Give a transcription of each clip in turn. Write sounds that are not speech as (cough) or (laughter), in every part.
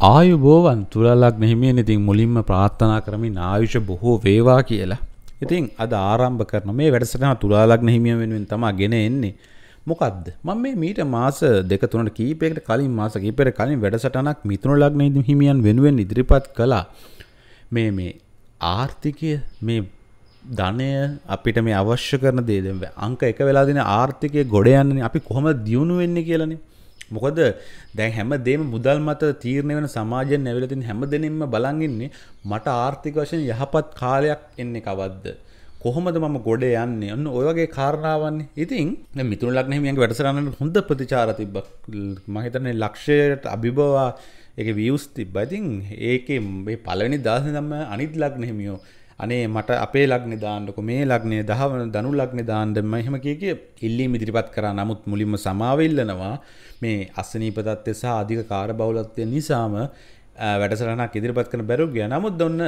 ආයුබෝවන් තුලලක් මෙහිමියන ඉතින් මුලින්ම ප්‍රාත්ථනා කරමින් ආයුෂ බොහෝ වේවා කියලා. ඉතින් අද ආරම්භ කරන මේ වැඩසටහන තුලාලග්න හිමියන් වෙනුවෙන් තමයි ගෙන එන්නේ. මොකද්ද? මම මේ මීට මාස දෙක තුනකට කීපයකට කලින් මාස කීපයකට කලින් වැඩසටහනක් මිතුන ලග්න හිමියන් වෙනුවෙන් ඉදිරිපත් කළා. මේ මේ ආර්ථිකය මේ ධනය අපිට මේ අවශ්‍ය කරන දේ දැන් අංක එක වෙලා දින ආර්ථිකය ගොඩ යන්නේ අපි කොහොමද දියුණු වෙන්නේ කියලානේ. මොකද දැන් හැම දේම මුදල් මත තීරණය වෙන සමාජයෙන් නැවිලා තියෙන හැම දෙනෙම බලන් ඉන්නේ මට ආර්ථික වශයෙන් යහපත් කාලයක් එන්නේ කවද්ද කොහොමද මම ගොඩ යන්නේ ඔන්න ඔය වගේ කාරණාවන්නේ ඉතින් දැන් මිතුරු ලග්න හිමියන්ගේ වැඩසටහනට හොඳ ප්‍රතිචාර තිබ්බා මම හිතන්නේ ලක්ෂයට අභිබවා ඒකේ views තිබ්බා ඉතින් ඒකේ මේ පළවෙනි දවසේ තමයි අනිත් ලග්න හිමියෝ අනේ මට අපේ ලග්නේ දාන්නකො මේ ලග්නේ දහවන දනු ලග්නේ දාන්න මෙහෙම කිය කිය ඉල්ලීම් ඉදිරිපත් කරා නමුත් මුලින්ම සමාව ඉල්ලනවා මේ අසනීප තත්ත්වය සහ අධික කාර්යබහුලත්වය නිසාම වැඩසටහනක් ඉදිරිපත් කරන බැරුව ගියා නමුත් ඔන්න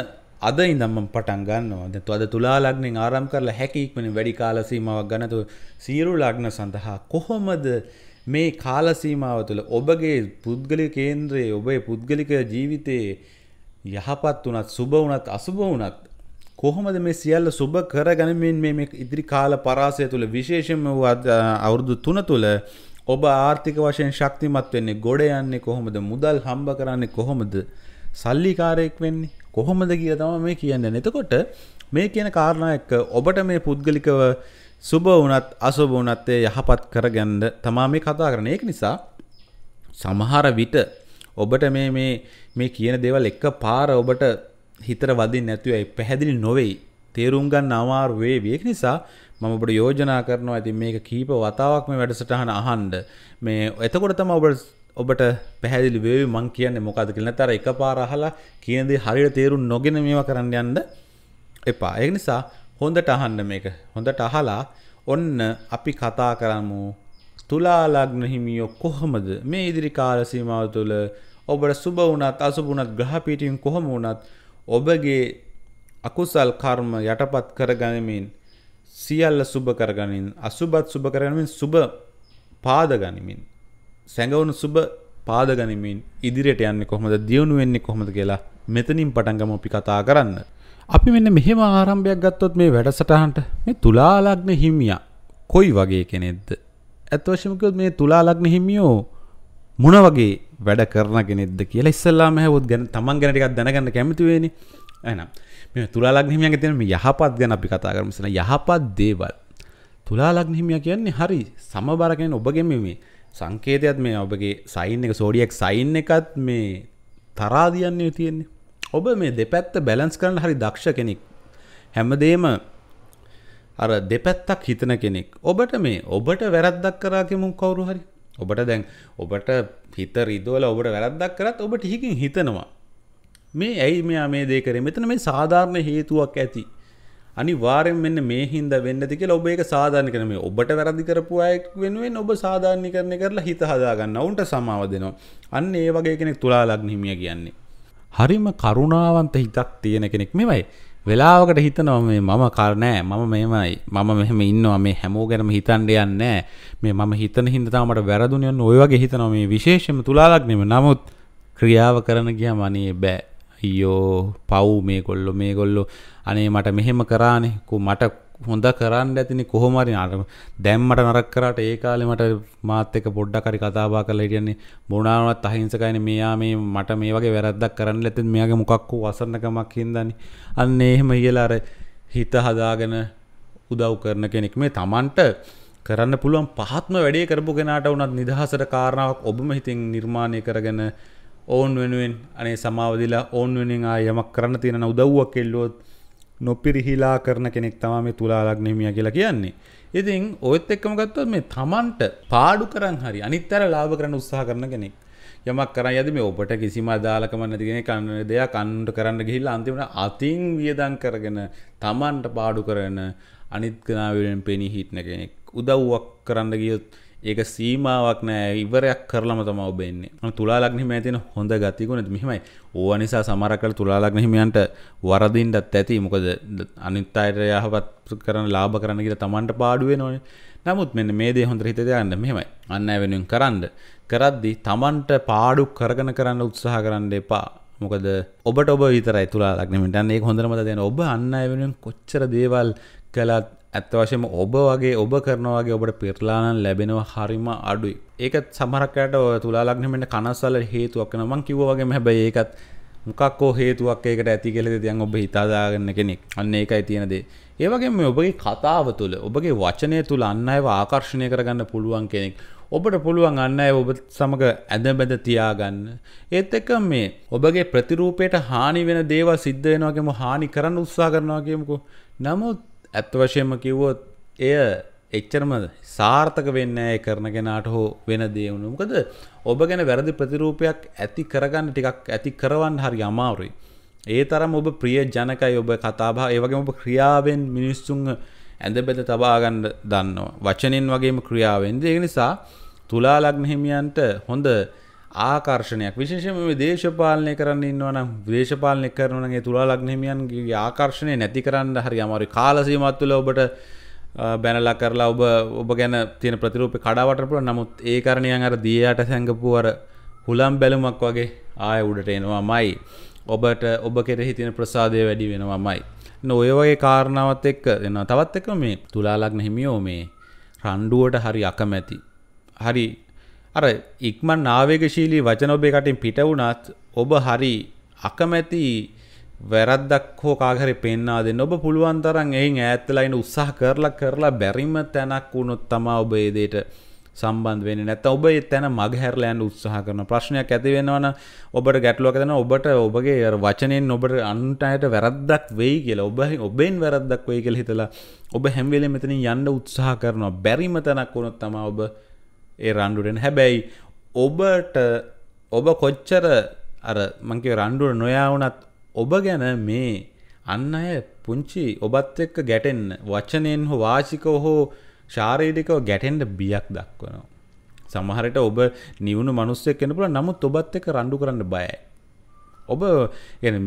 අද ඉඳම්ම පටන් ගන්නවා දැතු අද තුලා ලග්නෙන් ආරම් කරලා හැකික්මන වැඩි කාලසීමාවක් ගන්නතු සීරු ලග්න සඳහා කොහොමද මේ කාලසීමාව තුළ ඔබගේ පුද්ගලි කේන්ද්‍රයේ ඔබේ පුද්ගලික ජීවිතයේ යහපත් වනත් සුභ වනත් අසුභ වනත් කොහොමද මේ සියල්ල සුබ කරගනිමින් මේ ඉදිරි කාල පරාසය තුළ විශේෂම අවුරුදු තුන තුළ ඔබ ආර්ථික වශයෙන් ශක්තිමත් වෙන්නේ ගොඩ යන්නේ කොහොමද මුදල් හම්බ කරන්නේ කොහොමද සල්ලිකාරයෙක් වෙන්නේ කොහොමද කිය තම මේ කියන්නේ එතකොට මේ කියන කාරණා එක්ක ඔබට මේ පුද්ගලිකව සුබ වුණත් අසුබ වුණත් ඒ යහපත් කරගන්න තමා මේ කතා කරන්නේ ඒක නිසා සමහර විට ඔබට මේ මේ මේ කියන දේවල් එක පාර ඔබට හිතර වදින් නැතුවයි පැහැදිලි නොවෙයි තේරුම් ගන්න අමාරු වේවි ඒක නිසා මම ඔබට යෝජනා කරනවා ඇති මේක කීප වතාවක් මේ වැඩසටහන අහන්න මේ එතකොට තමයි ඔබට ඔබට පැහැදිලි වේවි මං කියන්නේ මොකද්ද කියලා නැතර එකපාර අහලා කියන දේ හරියට තේරුම් නොගෙන මේවා කරන්න යන්න එපා ඒක නිසා හොඳට අහන්න මේක හොඳට අහලා ඔන්න අපි කතා කරමු තුලා ලග්න හිමියෝ කොහොමද මේ ඉදිරි කාල සීමාව තුළ ඔබට සුබ වුණත් අසුබ වුණත් ග්‍රහ පීඨින් කොහොම වුණත් ඔබගේ අකුසල් කර්ම යටපත් කරගනිමින් සියල්ල සුබ කරගනින් අසුබත් සුබ කරගනිමින් සුබ පාද ගනිමින් සැඟවුණු සුබ පාද ගනිමින් ඉදිරියට යන්නේ කොහොමද දියුණු වෙන්නේ කොහොමද කියලා මෙතනින් පටන් ගමු අපි කතා කරන්න. අපි මෙන්න මෙහෙම ආරම්භයක් ගත්තොත් මේ වැඩසටහනට මේ තුලා ලග්න හිමියා කොයි වගේ කෙනෙක්ද? ඇත්ත වශයෙන්ම කිව්වොත් මේ තුලා ලග්න හිමියෝ මොන වගේ වැඩ කරන කෙනෙක්ද කියලා ඉස්සල්ලාම හැවොත් ගැන තමන් ගැන ටිකක් දැනගන්න කැමති වෙන්නේ එහෙනම් මේ තුලා ලග්න හිමියන්ගේ තියෙන මේ යහපත් ගැන අපි කතා කරමු ඉස්සෙල්ලා යහපත් දේවල් තුලා ලග්න හිමියා කියන්නේ හරි සමබර කෙනෙක් ඔබගේ මේ සංකේතයත් මේ ඔබගේ සයින් එක සෝඩියක් සයින් එකත් මේ තරාදියන්නේ තියෙන්නේ ඔබ මේ දෙපැත්ත බැලන්ස් කරන්න හරි දක්ෂ කෙනෙක් හැමදේම අර දෙපැත්තක් හිතන කෙනෙක් ඔබට මේ ඔබට වැරද්දක් කරා කියමු කවුරු හරි ඔබට දැන් ඔබට හිත රිදවල ඔබට වැරද්දක් කරත් ඔබට හිකින් හිතනවා මේ ඇයි මෙයා මේ දේ කරේ මෙතන මේ සාධාරණ හේතුවක් ඇති අනිවාර්යෙන් මෙන්න මේ හින්දා වෙන්නද කියලා ඔබ ඒක සාධාරණ කරන මේ ඔබට වැරදි කරපු අය වෙනුවෙන් ඔබ සාධාරණීකරණය කරලා හිත හදාගන්න උන්ට සමාව දෙනවා අන්න ඒ වගේ කෙනෙක් තුලා ලග්න හිමිය කියන්නේ හරිම කරුණාවන්ත හිතක් තියෙන කෙනෙක් මෙවයි වෙලාවකට හිතනවා මේ මම කරනෑ මම මෙමයි මම මෙහම ඉන්නවා මේ හැමෝ ගැනම හිතන්ඩ යන්නෑ මේ මම හිතන හිදතාමට වැරදුනයන් ඔයවගේ හිතනවා මේ විශේෂම තුලාලක්නෙම නමුත් ක්‍රියාව කරන ගිය මනේ බෑ අයියෝ පව් මේ කොල්ලො මේ ගොල්ලො අනේ මට මෙහෙම කරානෙකු මට හොඳ කරන්න ඇතිනි කොහොමරි අර දැම්මට නරක් කරාට ඒ කාලේ මට මාත් එක්ක පොඩ්ඩක් හරි කතා බහ කරලා හිටියන්නේ මොනාවත් අහිංසකයිනේ මෙයා මේ මට මේ වගේ වැරද්දක් කරන්න ඇතින් මෙයාගේ මොකක් හෝ වසරණකමක් හින්දානේ අන්න එහෙම කියලා අර හිත හදාගෙන උදව් කරන කෙනෙක් මේ Tamanට කරන්න පුළුවන් පහත්ම වැඩේ කරපු කෙනාට වුණත් නිදහසට කාරණාවක් ඔබම හිතින් නිර්මාණය කරගෙන ඕන් වෙනුවෙන් අනේ සමාවදිලා ඕන් වෙනුවෙන් ආ යමක් කරන්න තියෙන උදව්වක් එල්ලුවොත් නොපිරිහිලා කරන කෙනෙක් තමා මේ තුලාලග්නහිමිය කියලා කියන්නේ. ඉතින් ඔයත් එක්කම ගත්තොත් මේ තමන්ට පාඩු කරන් හරි අනිත් අර ලාභ කරන්න උත්සාහ කරන කෙනෙක්. යමක් කරන් යද්දි මේ ඔබට කිසිම අදාළකමක් නැති කෙනෙක් කන්න දෙයක් අන්නුට කරන්න ගිහිල්ලා අන්තිමට අතින් වියදම් කරගෙන තමන්ට පාඩු කරන අනිත් කෙනා වෙනුවෙන් පෙනී හිටන කෙනෙක්. උදව්වක් කරන්න ගියොත් ඒක සීමාවක් නෑ ඉවරයක් කරලම තම ඔබෙන්නේ තුලාලක්නිම ඇතින හොඳ ගතිකුණත් මෙහෙමයි ඕ නිසා සමරකල් තුලාලක්නහිමියන්ට වරදින්ටත් ඇති මොකද අනිත් අයට යහපත් කරන ලාභ කරන කියල තමන්ට පාඩුවේ නොනේ නමුත් මෙන්න මේ දේ හොඳ හිත යන්න මෙහෙමයි අන්න වෙනුවෙන් කරන්න කරද්දි තමන්ට පාඩු කරගන කරන්න උත්සාහ කරන්න එපා මොකද ඔබට ඔබ විතරයි තුලා ලක්නමට ඒ හොඳරමත දෙන ඔබ අන්න වෙනුවෙන් කොච්චර දේවල් කළත් ඇත්තවශයම ඔබ වගේ ඔබ කරනවාගේ ඔබට පිරලාන ලැබෙනවා හරිම අඩුයි ඒකත් සමරක්කට ඔය තුලාලක්නමට කනස්සල හේතුවක් නමං කිවගේ හැබයි ඒකත් මොකක්කෝ හේතුවක් ඒකට ඇති කෙලෙද තියන් ඔබ හිතාදාගන්න කෙනෙක් අන්න ඒකයි තියෙනදේ ඒවගේ මේ ඔබගේ කතාව තුළ ඔබගේ වචනය තුළ අන්න අයව ආකර්ශණය කරගන්න පුළුවන් කෙනෙක් ඔබට පුළුවන් අන්න අය ඔබ සමඟ ඇදබැද තියාගන්න. ඒත් එක මේ ඔබගේ ප්‍රතිරූපයට හානි වෙන දේවල් සිද්ධ වෙනවාගේම හානි කරන්න උත්සා කරනවාගේමකු. නමුත් ඇත්ත වශයෙන්ම කිව්වොත් එය එච්චරම සාර්ථක වෙන්න ඒ කරන ගෙනාට හෝ වෙන දේවුණු මොකද ඔබ ගැන වැරදි ප්‍රතිරූපයක් ඇති කරගන්න ටිකක් ඇති කරවන්න හරි අමාරුයි. ඒ තරම් ඔබ ප්‍රිය ජනකයි ඔබ කතාබා ඒවගේ ඔබ ක්‍රියාවෙන් මිනිස්සුන් ඇඳ බෙද තබාගන්න දන්නවා. වචනෙන් වගේම ක්‍රියාවෙන්ද ඒ නිසා තුලාලග්න හිමියන්ට හොඳ ආකර්ෂණයක් විශේෂම මේ දේශපාලනය කරන්න ඉන්නවනම් දේශපාලනය කරනවනගේ තුලා ලග්නහිමියන්ගේ ආකර්ෂණය නැති කරන්න හරි අමාරු කාලසීමත් තුළ ඔබට බැනලා කරලා ඔබ ඔබ ගැන තියෙන ප්‍රතිරූපේ කඩාවට පුළුවන් නමුත් ඒ කරණියන් අර දියයට සැඟපු අර හුලම් බැලුමක් වගේ ආය උඩට එනවාමයි ඔබට ඔබ කෙරෙහි තියෙන ප්‍රසාදය වැඩි වෙනවාමයි ඔය වගේ කාරණාවත් එක්ක එනවා තවත් එක මේ තුලා ලග්න හිමියෝ මේ රණ්ඩුවට හරි අකමැති හරි අර ඉක්මන් ආවේගශීලී වචන ඔබේ කටින් පිට වුණත් ඔබ හරි අකමැති වැරද්දක් හෝ කාගහරි පෙන්වා දෙන්න ඔබ පුළුවන් තරම් එයින් ඈත් වෙලා ඉන්න උත්සාහ කරලා කරලා බැරිම තැනක් වුණොත් තමයි ඔබ ඒ දෙයට සම්බන්ධ වෙන්නේ නැත්නම් ඔබ ඒ තැන මගහැරලා යන්න උත්සාහ කරන ප්‍රශ්නයක් ඇති වෙනවා නම් ඔබට ගැටලුවක් ඇති වෙනවා ඔබට ඔබගේ වචනෙන් ඔබට අනුන්ට අයට වැරද්දක් වෙයි කියලා ඔබ ඔබෙන් වැරද්දක් වෙයි කියලා හිතලා ඔබ හැම වෙලෙම මෙතනින් යන්න උත්සාහ කරනවා බැරිම තැනක් වුණොත් තමයි ඔබ ඒ රණ්ඩුවෙන් හැබැයි ඔබට ඔබ කොච්චර අර මංකේ රණ්ඩුව නොයාවනත් ඔබ ගැන මේ අන්න අය පුංචි ඔබත් එක්ක ගැටෙන්න වචනයෙන් හෝ වාචිකව හෝ ශාරීරිකව ගැටෙන්ට බියක් දක්වනවා. සමහරට ඔබ නිවුණු මනුස්සෙක් කෙනපුල නමුත් ඔබත් එක්ක රණ්ඩු කරන්න බයයි. ඔබ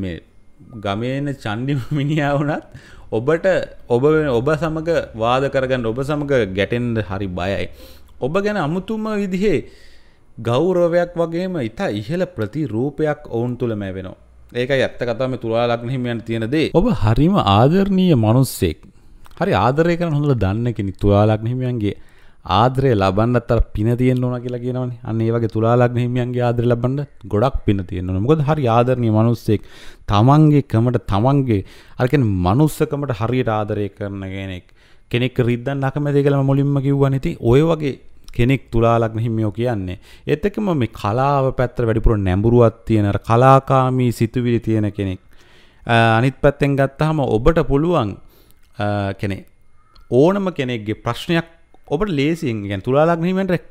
මේ ගමයන චන්ඩි (laughs) මිනිියා වුනත් ඔබට ඔබ ඔබ සමඟ වාද කරගන්න ඔබ සමඟ ගැටෙන්ද හරි බයයි. ඔබ ගැන අමුතුම විදිහේ ගෞරවයක් වගේම ඉතා ඉහළ ප්‍රතිරූපයක් ඔවුන් තුළ මැවෙනවා. ඒක ඇත්ත කතාම තුරා ලක්නහිමියන් තියෙන දේ. ඔබ හරිම ආදරණීය මනුස්සෙක්. හරි ආදරය කරන හොඳට දන්න කෙනෙක් තුලා ලක්නහිමියන්ගේ ආදරය ලබන්නත් අර පින තියෙන්න ඕන කියලා කියනවනේ. අන්න ඒ වගේ තුලා ලක්නහිමියන්ගේ ආදරය ලබන්න ගොඩක් පින තියෙන්න ඕන. මොකද හරි ආදරණීය මනුස්සෙක් තමන්ගේ කමට තමන්ගේ අර කියන්නේ මනුස්සකමට හරියට ආදරය කරන කෙනෙක්. කෙනෙක් රිද්දන්න අකමැති කියලා මම මුලින්ම කිව්වනේ. ඉතින් ඔය වගේ කෙනෙක් තුලාලක් හිමියෝ කියන්නේ. ඒත් එක්කම මේ කලාව පැත්තට වැඩිපුර නැඹුරුවක් තියෙන කලාකාමී සිතුවිලි තියෙන කෙනෙක්. අනිත් පැත්තෙන් ගත්තාම ඔබට පුළුවන් කෙනෙක් ඕනම කෙනෙක්ගේ ප්‍රශ්නයක් ඔබට ලේසියෙන් ගැන තුලාලක් හිමියන්ට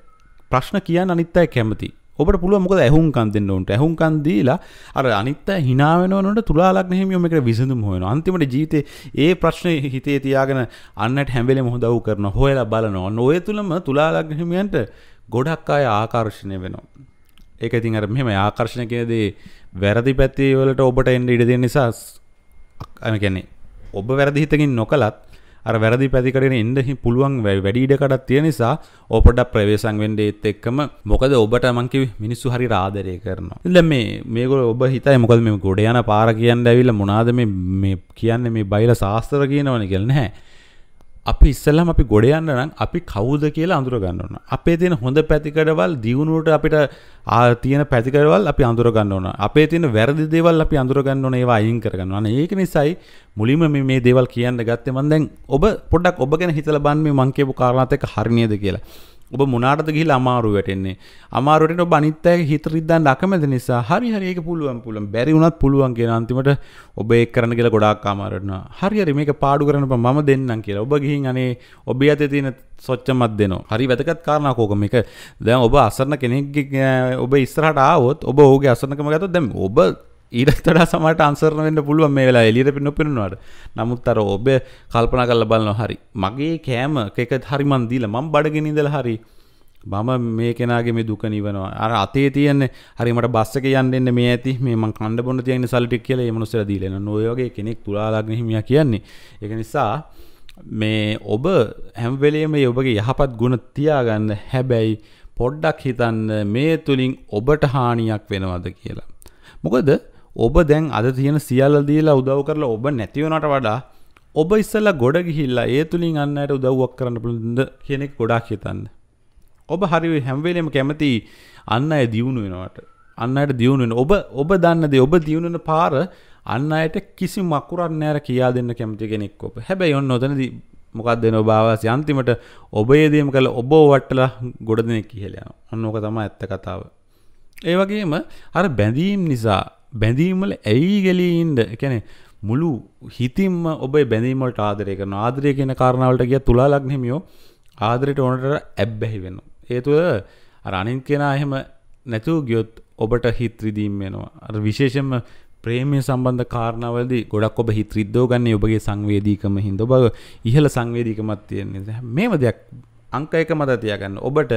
ප්‍රශ්න කියන්න අනිත් අය කැමති. ඔබට පුළුව මොකද ඇහුම්කන් දෙන්න උන්ට ඇහුම්කන් දීලා අර අනිත් හිනාවෙනවනට තුලාලක් නෙහිමියොම එකට විසඳුම් හොයන අන්තිමට ජීවිතේ ඒ ප්‍රශ්නේ හිතේ තියාගෙන අන්නට හැම්බෙලෙම හොදව් කරන හොයලා බලනවා ඔය තුලම තුලාලක් හිමියන්ට ගොඩක් අය ආකර්ෂණය වෙනවා ඒක ඉතින් අර මෙහෙම ආකර්ෂණ කියන දේ වැරදි පැති වලට ඔබට එන්න ඉඩ දෙන නිසා අර කියන්නේ ඔබ වැරදි හිතකින් නොකලත් අර වැරදි පැතිකටෙන එන්ඩහි පුළුවන් වැඩිඩකටත් තියෙන නිසා ඔපට ප්‍රවේශන් වෙන්ඩ ඒත් එක්කම මොකද ඔබට මංකි මිනිස්සු හරි රාදරය කරනවා ඉල්ල මේ මේකොල ඔබ හිතයි මොකද මේ ගොඩ යන පාර කියන්න ඇවිල්ල මොනාද මේ කියන්නේ මේ බයිල ශාස්තර කියනවන කියල නැහැ අපි ඉස්සල්ලාම අපි ගොඩ යන්න නම් අපි කවුද කියලා අඳුර ගන්න ඕන. අපේ තියෙන හොඳ පැතිකඩවල් දියුණුවට අපිට තියෙන පැතිකඩවල් අපි අඳුර ගන්න ඕන. අපේ තියෙන වැරදි දේවල් අපි අඳුර ගන්න ඕන ඒවා අයින් කර ගන්න ඕන. ඒක නිසායි මුලින්ම මේ මේ දේවල් කියන්න ගත්තේ මම දැන් ඔබ පොඩ්ඩක් ඔබ ගැන හිතලා බලන්න මේ මං කියපු කාරණාත් එක්ක හරි නේද කියලා. ඔබ මොනාටද ගිහිල් අමාරු වැටෙන්නේ අමාරුවට ඔබ අනිත් අය හිත රිද්දන්න අකමැති නිසා හරි හරි ඒක පුළුවන් පුළුවන් බැරි වුණත් පුළුවන් කියන අන්තිමට ඔබ ඒක කරන්න කියලා ගොඩාක් අමාරු වෙනවා හරි හරි මේක පාඩු කරන්න මම දෙන්නම් කියලා ඔබ ගිහින් අනේ ඔබේ අතේ තියෙන සොච්චමත් දෙනවා හරි වැදගත් කාරණා කෝක මේක දැන් ඔබ අසරණ කෙනෙක්ගේ ඔබ ඉස්සරහට ආවොත් ඔබ ඔහුගේ අසරණකම ගත්තොත් දැන් ඔබ ඊටතට සමට අන්සරනවෙන්න පුළුවන් මේ වෙලා එලියට පින්න පෙනවාට නමුත් අර ඔබ කල්පන කල්ල බලන්න හරි මගේ කෑම එක හරිමන්දීල මං බඩගෙනනිදල හරි මම මේ කෙනගේ මේ දුක නිවනවා අර අතේ තියන්නේ හරිමට බස්සක යන්න මේ ඇති මේ කණඩ බොන්න තියන සල්ටි කියල මනුසර දීලන නොයගේ කෙනෙක් තුලාලගනහිමිය කියන්නේ එක නිසා මේ ඔබ හැම්වෙලේම ඔබගේ යහපත් ගුණ තියාගන්න හැබැයි පොඩ්ඩක් හිතන්න මේ තුළින් ඔබට හානියක් වෙනවද කියලා. මොකද ඔබ දැන් අද තියෙන සියල්ල දීලා උදව් කරලා ඔබ නැතිවනට වඩා ඔබ ඉස්සල්ලා ගොඩ ගිහිල්ලා ඒ තුළින් අන්නයට උදව්වක් කරන්න පුළුවන්ද කියන එක ගොඩාක් හිතන්න. ඔබ හරි හැම්වෙලෙම කැමති අන්න අය දියුණු වෙනවට. අන්නයට දියුණුවෙන ඔබ ඔබ දන්නද ඔබ දියුණුවන පාර අන්න අයට කිසි මකුරන් නෑර කියා දෙන්න කැමති කෙනෙක් ඔබ හැබැයි ඔන්න ඔතනද මොකක් දෙන භාවාස අන්තිමට ඔබේදීම කළ ඔබ වට්ටලා ගොඩ දෙනෙක් කියලයන ඔන්න ඕක තම ඇත්ත කතාව. ඒ වගේම අර බැඳීම් නිසා බැඳීමල ඇයි ගැලීන්ට කැනෙ මුළු හිතින්ම ඔබේ බැඳීමට ආදරය කරන ආදරය කියෙන කාරණාවට ගිය තුලා ලක්නෙමියෝ ආදරයට ඕනට ඇබ්බැහි වෙන. ඒතුව අරනින් කෙනා එහෙම නැතුව ගියොත් ඔබට හිත්‍රදීම් වෙනවා. අර විශේෂම ප්‍රේමය සම්බන්ධ කාරණවලද ගොඩක් ඔබ හිත්‍රද්දෝ ගන්න ඔබගේ සංවේදීකම හින්ද ඔබ ඉහල සංවේදීකමත් තියෙන්නේ මේම දෙයක් අංක එක මත තියාගන්න ඔබට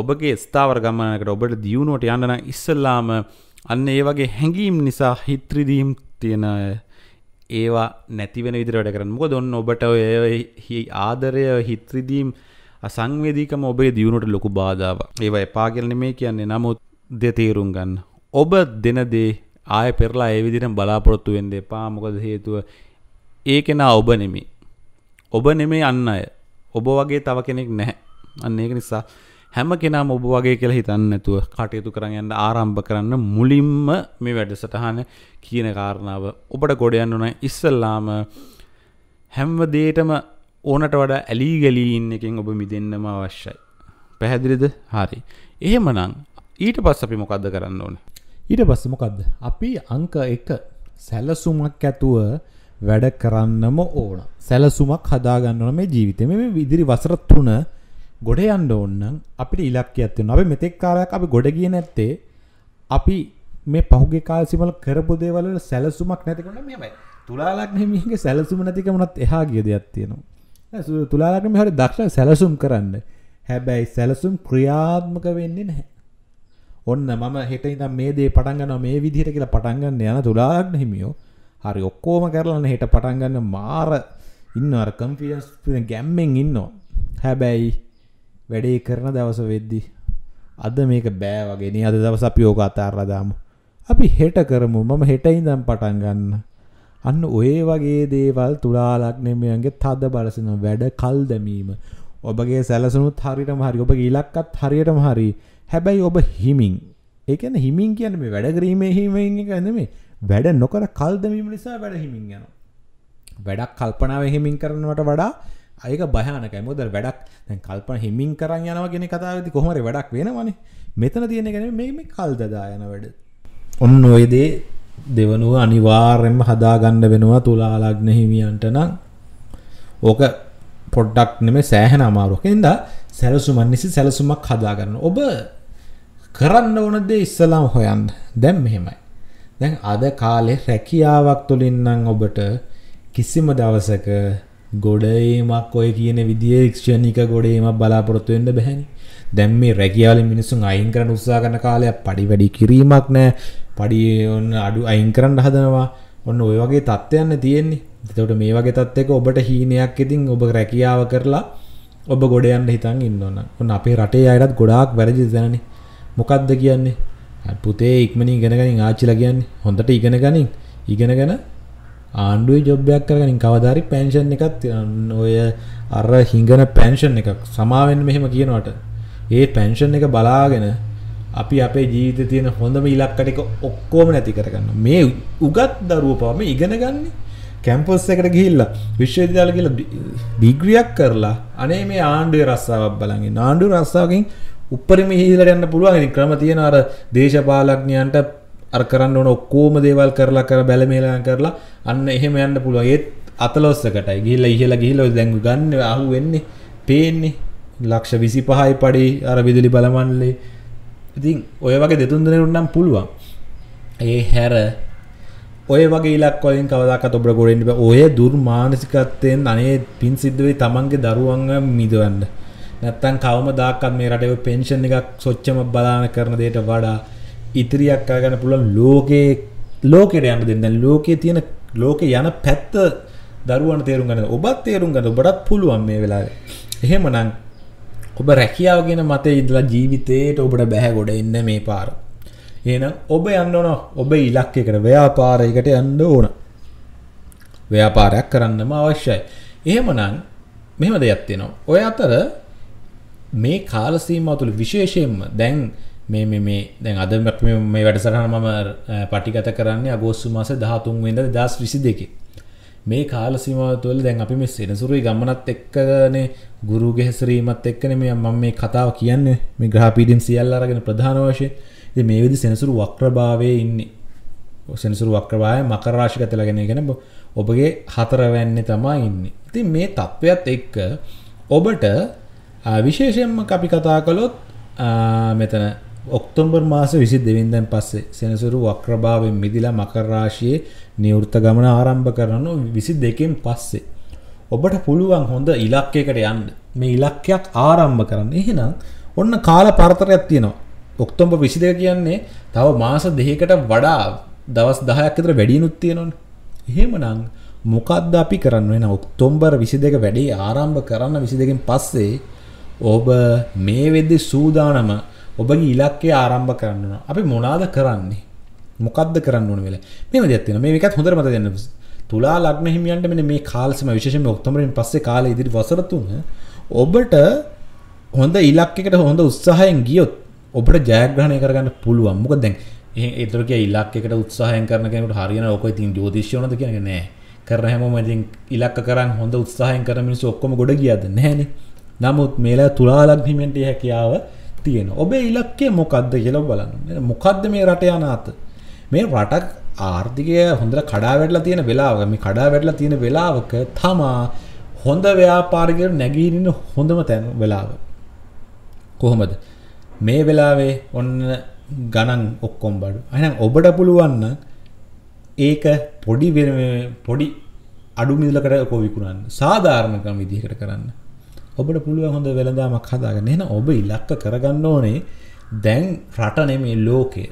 ඔබගේ ස්ථාවර ගමනකට ඔබට දියුණුවට යන්න ඉස්සල්ලාම අන්න ඒ වගේ හැඟීම් නිසා හිත්‍රදීම් තියෙන ඒවා නැතිවෙන විදිර වැඩ කරන්න මොක දොන්න ඔබට ඔය ආදරය හිත්‍රදීම් අසංවේදීකම ඔබේ දියුණුට ලොකු බාධාව ඒවා එපාගෙලන මේ කියන්නේ නමුත් දෙතේරුම් ගන්න ඔබ දෙනදේ ආය පෙරලා ඒ විදිරම් බලාපොරොත්තු වෙන්ද එපා මොකද හේතුව ඒ කෙනා ඔබ නෙමි ඔබ නෙමේ අන්න අය ඔබ වගේ තව කෙනෙක් නැහැ අන්න ඒක නිසා හැම කෙනා ඔබ වගේ කියලා හිතන්න ඇතුව කටයුතු කරන්න ආරම්භ කරන්න මුලින්ම මේ වැඩසටහන කියන කාරණාව ඔබට ගොඩයන්න වන ඉස්සල්ලාම හැම්වදේටම ඕනට වඩා ඇලී ගැලීන් එකින් ඔබ මිදන්නම අවශ්‍යයි. පැහැදිලිද හරි. එහෙමනං ඊට පස් අපි මොකක්ද කරන්න ඕන. ඊට පස්සමොකක්ද. අපි අංක එක සැලසුමක් ඇතුව වැඩ කරන්නම ඕන සැලසුමක් හදාගන්නන මේ ජීවිතම මේ විදිරි වසරත් වුණ ගොඩ යන්න ඕන්නම් අපිට ඉලක්කයක් තියෙනවා. අපි මෙතෙක් කාලයක් අපි ගොඩ ගියේ නැත්තේ අපි මේ පහුගිය කාල සීමාවල කරපු දේවල් වල සැලසුමක් නැතිකම මෙහෙමයි. තුලා ලග්නේ මිහිගේ සැලසුම නැතිකමවත් එහා ගිය දෙයක් තියෙනවා. තුලා ලග්නේ මෙහෙරි දක්ෂ සැලසුම් කරන්න. හැබැයි සැලසුම් ක්‍රියාත්මක වෙන්නේ නැහැ. ඔන්න මම හෙට ඉඳන් මේ දේ පටන් ගන්නවා මේ විදිහට කියලා පටන් ගන්න යන තුලා ලග්න හිමියෝ හරි ඔක්කොම කරලාන හෙට පටන් ගන්න මාර ඉන්න අර කන්ෆිඩන්ස් ගැම්මෙන් ඉන්නවා. හැබැයි වැඩේ කරන දවස වෙද්දි අද මේක බෑ වගෙන අද දවස අපි යෝක අතාරලදාම අපි හෙට කරමු මම හෙටයිදම් පටන් ගන්න අන්න ඔය වගේ දේවල් තුලාලක්නෙමයන්ගේ තද බලසන වැඩ කල් දැමීම ඔබගේ සැලසනුත් හරිටම හරි ඔබ ඉලක්කත් හරියටම හරි හැබැයි ඔබ හිමින් ඒකන හිමින් කියන මේ වැඩගරීමේ හිමන්නේ කැනමේ වැඩ නොකර කල්දමීම නිසා වැඩ හිමින් යන වැඩක් කල්පනාව හිමින් කරනවට වඩා අයක බයනකයි මොදල් වැඩක් දැන් කල්පන හිමින් කරන්න යනවගෙන කතාවති කොහොමර වැඩක් වෙනවනේ මෙතන තියෙන ගැන මේ මේ කල් දදා යන වැඩ ඔන්න ඔයදේ දෙවනුව අනිවාර්යෙන්ම හදාගන්න වෙනවා තුලාලග්න හිමියන්ට නම් ඕක පොඩ්ඩක් නෙමේ සෑහෙන අමාරුවක ඉඳා සැලසුමන් නිසි සැලසුමක් හදාගන්න ඔබ කරන්න ඕන දේ ඉස්සලාම් හොයන්න දැන් මෙහෙමයි දැන් අද කාලේ රැකියාවක් තුළින්නම් ඔබට කිසිම දවසක ගොඩේමක් ඔය කියන විදිිය ක්ෂණික ගොඩේම බලාපොරොත්තුවෙන්ට බැහැනි දැම් මේ රැකියාල මිනිසුන් අයින් කරන උත්සා කන කාලයක් පඩි වැඩි කිරීමක් නෑ පඩි ඔන්න අඩු අයින් කරන්න හදනවා ඔන්න ඔය වගේ තත්ත්වයන්න තියෙන්නේ තවට මේ වගේ තත්වක ඔබට හීනයක් ඉතින් ඔබ රැකියාව කරලා ඔබ ගොඩයන්න හිතන් ඉන්නන්න ඔන්න අපේ රටේ අයටත් ගොඩාක් වැරජි දැනන මොකක්ද කියන්නේ පුතේ ඉක්මනින් ඉගෙනගනින් ආච්චිලා කියන්නේ හොඳට ඉගෙන ගනින් ඉගෙන ගැන ආණ්ඩුවේ ජොබ්යක් කරගනින් කවදාරි පැන්ෂන් එකත් ඔය අර හිංගන පැන්ෂන් එකක් සමාවෙන් මෙහෙම කියනවට ඒ පැන්ෂන් එක බලාගෙන අපි අපේ ජීවිත තියෙන හොඳම ඉලක්කටික ඔක්කෝම නැති කරගන්න මේ උගත් දරුව පවම ඉගෙන ගන්න කැම්පස් එකට ගිහිල්ලා විශ්වවිද්‍යාල කියල ඩිග්‍රියක් කරලා අනේ මේ ආණ්ඩුවේ රස්සාවක් බලගින් ආණ්ඩුව රස්සාවකින් උපරිම හිහිලට යන්න පුළුවන් ක්‍රම තියෙන අර දේශපාලඥයන්ට අර කරන්න ඕන ඔක්කෝම දේවල් කරලා කර බැලමේලා කරලා අන්න එහෙම යන්න පුළුව ඒත් අතලොස්සකටයි ගිල්ල ඉහලා ගිහිලෝ දැංගු ගන්න අහු වෙන්නේ පේන්නේ ලක්ෂ විසි පහයි පඩි අර විදුලි බලමන්ලේ ඉතින් ඔය වගේ දෙතුන්දනරුන්නම් පුළුවන් ඒ හැර ඔය වගේ ලක්වලින් කවදක් ඔබ ගොඩෙන්ට ඔය දුර් මානසිකත්තයෙන් අනේ පින් සිද්ධුවේ තමන්ගේ දරුවන්ග මිදවන්න නැත්තන් කවම දාකත් මේ රටව පෙන්ෂණ එකක් සොච්චම බලාන කරන දේට වඩා ඉතිරියක් කරගන්න පුළුවන් ලෝකයේ ලෝකෙට යන්න දෙන්න ලෝකයේ තියෙන ලෝකෙ යන පැත්ත දරුවන් තේරුම් ගන්න ඔබත් තේරුම් ගන්න ඔබටත් පුළුවන් මේ වෙලාවේ එහෙමනම් ඔබ රැකියාව ගැන මතේ ඉඳලා ජීවිතේට ඔබට බැහැ ගොඩ එන්න මේ පාර එහෙනම් ඔබ යන්න ඕන ඔබ ඉලක්කයකට ව්‍යාපාරයකට යන්න ඕන ව්‍යාපාරයක් කරන්නම අවශ්‍යයි එහෙමනම් මෙහෙම දෙයක් තියෙනවා ඔය අතර මේ කාලසීමාව තුළ විශේෂයෙන්ම දැන් මේ මේ දැන් අද මේ වැඩසරහන මම පටිගත කරන්නේ අගෝස්තු මාස දහතුන්වෙද දස් විසි දෙකේ මේ කාල සිමතුවල දැන් අපි මේ සෙනසුරුයි ගමනත් එක්කනේ ගුරුගේ හැසරීමත් එක්කන මේ මම මේ කතාව කියන්න මේ ග්‍රහපීඩම් සියල්ල අරගෙන ප්‍රධාන වශය මේ විදි සෙනසුරු වක්‍රභාවය ඉන්නේ සෙනසුරු වක්‍රභාය මකරාශිකතලගෙන ගැන ඔබගේ හතරවැන්න තමා ඉන්න ඉතින් මේ තත්ත්වයක්ත් එක්ක ඔබට විශේෂයෙන්ම අපි කතා කළොත් මෙතන ඔක්තෝබර් මාස 22වෙනිදාන් පස්සේ සෙනසුරු වක්‍රභාවයෙන් මිදිලා මකර රාශියේ නිවෘත ගමන ආරම්භ කරනු 22කින් පස්සේ ඔබට පුළුවන් හොඳ ඉලක්කයකට යන්න මේ ඉලක්කයක් ආරම්භ කරන්න. එහෙනම් ඔන්න කාල පරතරයක් තියෙනවා. ඔක්තෝබර් 22 කියන්නේ තව මාස දෙකකට වඩා දවස් 10ක් විතර වැඩිනුත් තියෙනවනේ. එහෙමනම් මොකද්ද අපි කරන්න වෙන ඔක්තෝබර් 22 වැඩේ ආරම්භ කරන්න 22කින් පස්සේ ඔබ මේ වෙද්දි සූදානම ඔබගේ ඉලක්කේ ආරම්භ කරන්න අපි මොනාද කරන්නේ මොකක්ද කරන්න ඕන වෙලා මේ දත්තින මේ එකත් හොඳර මත දෙන්න තුලා ලග්න හිමියන්ට මෙ මේ කාල්සම විශේෂම ඔක්තමරින් පස්සේ කාල ඉදිරි වසරතුන්න ඔබට හොඳ ඉලක්කට හොඳ උත්සාහයෙන් ගියොත් ඔබට ජයග්‍රහණය කරගන්න පුළුවන් මොක දැන් ඒතරක ඉලක්කට උත්සාහය කරන කෙනට හරියන ඕක ඉතින් ජෝතිශ්‍යනද කියන නෑ කරන හැම මතින් ඉලක්ක කරන්න හොඳ උත්සාහයෙන් කරමිනිස් ඔක්කොම ගොඩ ගියද නෑන නමුත් මේලා තුලාලක් හිමෙන්ට හැකියාව තියෙන. ඔබේ ඉලක්කය මොකක්ද කියලා බලන්න. මොකක්ද මේ රට යනාත? මේ රටක් ආර්ථිකය හොඳට කඩා වැටලා තියෙන වෙලාවක මේ කඩා වැටලා තියෙන වෙලාවක තමා හොඳ ව්‍යාපාරිකයෙකු නැගී ඉන්න හොඳම තැන වෙලාව. කොහොමද? මේ වෙලාවේ ඔන්න ගණන් ඔක්කොම බඩු. එහෙනම් ඔබට පුළුවන් ඒක පොඩි පොඩි අඩු මිලකට කො විකුණන්න. සාධාරණ ක්‍රම විදිහකට කරන්න. ඔබට පුළුවන් හොඳ වෙළඳාමක් හදාගන්න. එහෙනම් ඔබ ඉලක්ක කරගන්න ඕනේ දැන් රට නෙමේ ලෝකය.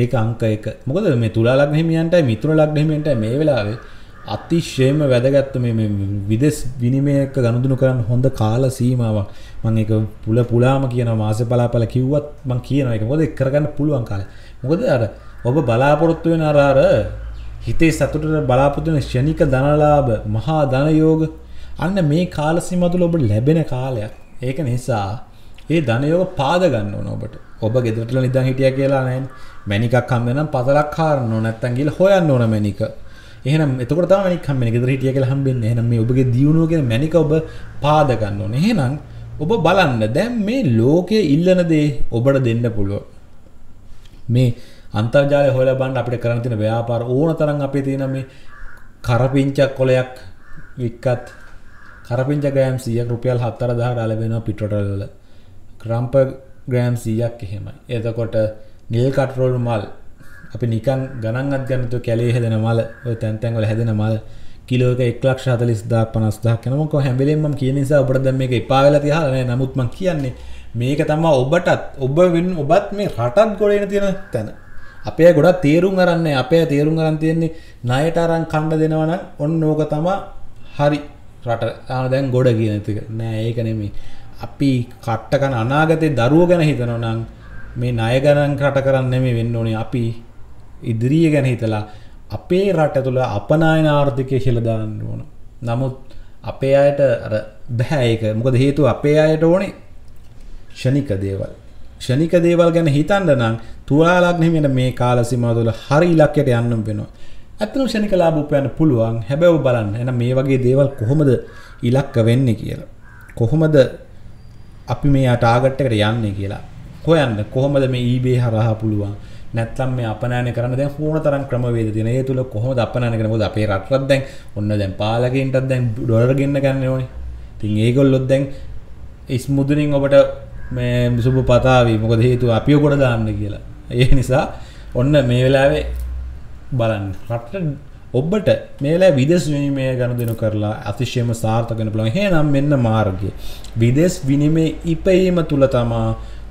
ඒක අංක 1. මොකද මේ තුලා ලග්න හිමියන්ටයි මිථුන ලග්න හිමියන්ටයි මේ වෙලාවේ අතිශයම වැදගත් මේ මේ විදේශ විනිමයක ගනුදෙනු කරන්න හොඳ කාල සීමාවක්. මම ඒක පුල පුලාම කියන මාස බලාපල කිව්වත් මම කියනවා ඒක. මොකද ඒක කරගන්න පුළුවන් කාලය. මොකද අර ඔබ බලාපොරොත්තු වෙන අර අර හිතේ සතුටට බලාපොරොත්තු වෙන ෂණික ධනලාභ, මහා ධනයෝග අන්න මේ කාලසිම තුළ ඔබට ලැබෙන කාලයක් ඒක නිසා ඒ ධනයෝග පාද ගන්න ඕන ඔබට ඔබ ගෙදරට නිදන් හිටිය කියලා නෑ මැනිකක් හම්බෙනම් පතලක් කාරන්න ඕන නැත්තම් ගිහලා හොයන්න ඕන මැනික එහෙනම් එතකොට තමයි මැනික හම්බෙන්නේ ගෙදර හිටිය කියලා හම්බෙන්නේ එහෙනම් මේ ඔබගේ දියුණුව කියන මැනික ඔබ පාද ගන්න ඕන එහෙනම් ඔබ බලන්න දැන් මේ ලෝකයේ ඉල්ලන දේ ඔබට දෙන්න පුළුවන් මේ අන්තර්ජාලය හොයලා බලන්න අපිට කරන්න තියෙන ව්‍යාපාර ඕන තරම් අපේ තියෙන මේ කරපිංචක් කොලයක් වික්කත් කරපින් ජගෑම් සිය රුපියල් හත්තර දහ රලබෙන පිටොටල්ල ක්‍රම්ප ග්‍රෑම් සීයක් එහෙමයි එතකොට නිල් කටරෝල් මල් අපි නිකන් ගණන්ගත් ගන්නතු කැලේ හෙදෙන මල තැන්තැන්වල හෙදෙන මල් කිලෝක එක්ලක් ශතලිස්දා පනස්දාක් කනමක හැමිලෙන්ම කිය නිසා ඔබට දැම එක පාවෙල තිහලනෑ නමුත්ම කියන්නේ මේක තමා ඔබටත් ඔබ වෙන් ඔබත් මේ රටත් ගොඩන තියෙන තැන අපේ ගොඩක් තේරුම් අරන්නේ අපේ තේරුම් අරන් තියෙන්නේ නයට අරන් කණ්ඩ දෙනවන ඔන්න ඕක තමා හරි රට දැන් ගොඩ කියනතික නෑ ඒක නෙමේ අපි කට්ටකන අනාගතේ දරුව ගැන හිතනනම් මේ ණය ගණන් රට කරන්න නෙමේ වෙන්න ඕනේ අපි ඉදිරිය ගැන හිතලා අපේ රට තුළ අපනායන ආර්ථිකය කියලා දාන්න ඕන. නමුත් අපේ අයට අර බෑ ඒක. මොකද හේතුව අපේ අයට ඕනේ ෂණික දේවල්. ෂණික දේවල් ගැන හිතන්න නම් තුලා ලග්නෙ මේ කාල සීමාව තුළ හරි ඉලක්කයට යන්න වෙනවා. ඇත්තන ෂණික ලාභූපයන්න පුළුවන් හැබැව බලන්න එන මේ වගේ දේවල් කොහොමද ඉලක්ක වෙන්නේ කියලා. කොහොමද අපි මේ අටාගට් එකට යන්නේ කියලා. හොයන්න කොහොමද මේ eBay හරහා පුළුවන්. නැත්තම් මේ අපනෑනය කරන්න දැන් හෝන තරම් ක්‍රමවේද තියෙන. ඒ තුල කොහොමද අපනෑනය කරන්නේ? මොකද අපේ රටට දැන් ඔන්න දැන් පාලකයන්ටත් දැන් ඩොලර් ගෙන්න ගන්න ඕනේ. ඉතින් ඒගොල්ලොත් දැන් ඉස්මුදුනින් ඔබට මේ සුබ පතාවි මොකද හේතුව අපිය කොට දාන්න කියලා. ඒ නිසා ඔන්න මේ වෙලාවේ බලන්න රට ඔබට මේලා විදෙස් විනිමය ගැන දෙනු කරලා අතිශයම සාර්ථකන පුළන් හේනම් මෙන්න මාර්ගය විදෙස් විනිමේ ඉපයීම තුළ තමා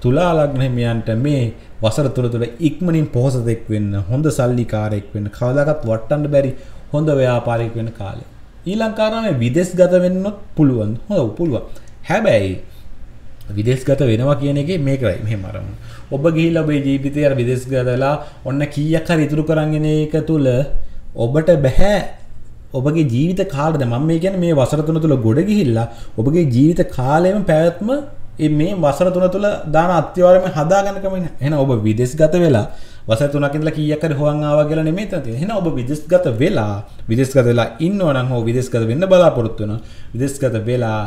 තුලා ලග්නහිමියන්ට මේ වසර තුළ තුළ ඉක්මනින් පොහොසතෙක් වෙන්න හොඳ සල්ලිකාරයෙක් වෙන්න කවදගත් වට්ටන්ඩ බැරි හොඳ ව්‍යාපාරයෙක් වෙන කාලේ ඊලංකාරම විදෙස් ගත වෙන්නත් පුළුවන් හොඳ පුළුවන් හැබැයි විදෙස්ගත වෙනවා කියන එක මේකයි මෙහෙම අරමුණ. ඔබ ගිහිල්ලා ඔබේ ජීවිතය අර විදෙස්ගත වෙලා ඔන්න කීයක් හරි ඉතුරු කරගෙන එක තුල ඔබට බෑ ඔබගේ ජීවිත කාලෙද මම මේ කියන්නේ මේ වසර තුන තුල ගොඩ ගිහිල්ලා ඔබගේ ජීවිත කාලයම පැවැත්ම මේ වසර තුන තුල දාන අත්‍යවශ්‍යම හදාගන්න කම එහෙනම් ඔබ විදෙස්ගත වෙලා වසර තුනක් ඉඳලා කීයක් හරි හොයන් ආවා කියලා නෙමෙයි තන තියෙන්නේ. එහෙනම් ඔබ විදේශගත වෙලා විදේශගත වෙලා ඉන්නෝ නම් හෝ විදේශගත වෙන්න බලාපොරොත්තු වෙනවා. විදේශගත වෙලා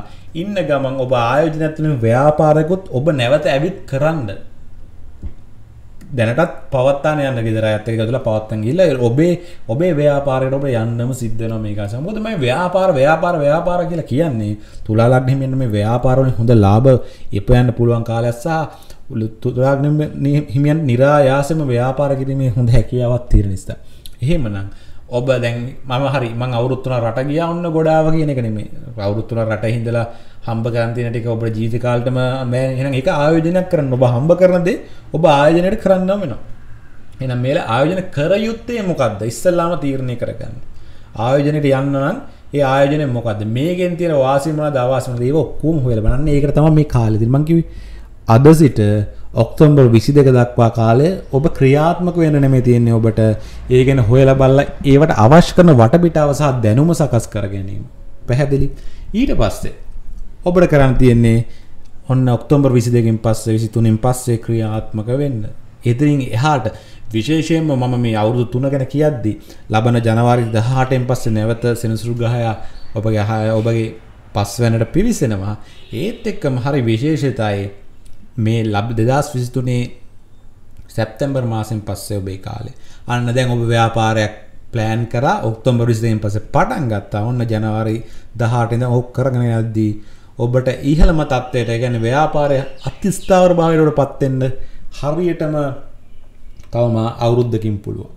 ඉන්න ගමන් ඔබ ආයෝජනයක් තුළ ව්‍යාපාරයකුත් ඔබ නැවත ඇවිත් කරන්න. දැනටත් පවත්තාන යන්න ගෙදර අයත් එක්ක ගදලා පවත්තන් ගිහලා ඔබේ ඔබේ ව්‍යාපාරයට ඔබ යන්නම සිද්ධ වෙනවා මේක අසම. මොකද මේ ව්‍යාපාර ව්‍යාපාර ව්‍යාපාර කියලා කියන්නේ තුලා ලග්නෙ මෙන්න මේ ව්‍යාපාර වලින් හොඳ ලාභ ඉපයන්න පුළුවන් කාලයක් සහ තුරාගන හිමියන් නිරායාසම ව්‍යාපාර කිරීමේ හොඳ හැකියාවත් තීර නිසා. එහෙමනම් ඔබ දැන් මම හරි මං අවුරුත්තුන රට ගියා ඔන්න ගොඩාව කියන එක නෙමේ අවුරුත්තුන රට හිඳලා හම්බ කරන්තින ටික ඔබ ජීවිත කාලටම මේ එහෙනම් ඒක ආයෝජනයක් කරන්න ඔබ හම්බ කරන දේ ඔබ ආයෝජනයට කරන්න වෙනවා. එහෙනම් මේලා ආයෝජන කර යුත්තේ මොකද්ද? ඉස්සල්ලාම තීරණය කරගන්න. ආයෝජනයට යන්න නම් ඒ ආයෝජනය මොකද්ද? මේකෙන් තියෙන වාසි මොනවද අවාසි මොනවද? ඒක ඔක්කොම හොයලා බලන්න. ඒකට තමයි මේ කාලෙදී මං කිව්වේ අද සිට ඔක්තෝම්බර් 22 දක්වා කාලය ඔබ ක්‍රියාත්මක වෙන්න නෙමෙයි තියෙන්නේ ඔබට ඒ ගැන හොයලා බලලා ඒවට අවශ්‍ය කරන වටපිටාව සහ දැනුම සකස් කර ගැනීම. පැහැදිලි? ඊට පස්සේ ඔබට කරන්න තියෙන්නේ ඔන්න ඔක්තෝබර් 22 ගෙන් පස්සේ 23 න් පස්සේ ක්‍රියාත්මක වෙන්න. එතනින් එහාට විශේෂයෙන්ම මම මේ අවුරුදු 3 ගැන කියද්දි ලබන ජනවාරි 18 න් පස්සේ නැවත සෙනසුරු ගහය ඔබගේ ඔබගේ පස්වැනට පිවිසෙනවා. ඒත් එක්කම හරි විශේෂිතයි මේ ලබ් දෙදස් විසිතුනේ සැප්තැම්බර් මාසෙන් පස්සේ ඔබේ කාලේ අන්න දැන් ඔබ ව්‍යාපාරයක් ප්ලෑන් කර ඔක්තොම්බර් විසිදයෙන් පස පටන් ගත්තා ඔන්න ජනවාරි දහටඉඳ ඔක් කරගෙන යද්දී ඔබට ඉහළම තත්වයට ගැන ව්‍යාපාරය අතිස්ථාවර භාවිරට පත්වෙන්න හරියටම තවම අවුරුද්ධකින් පුළුව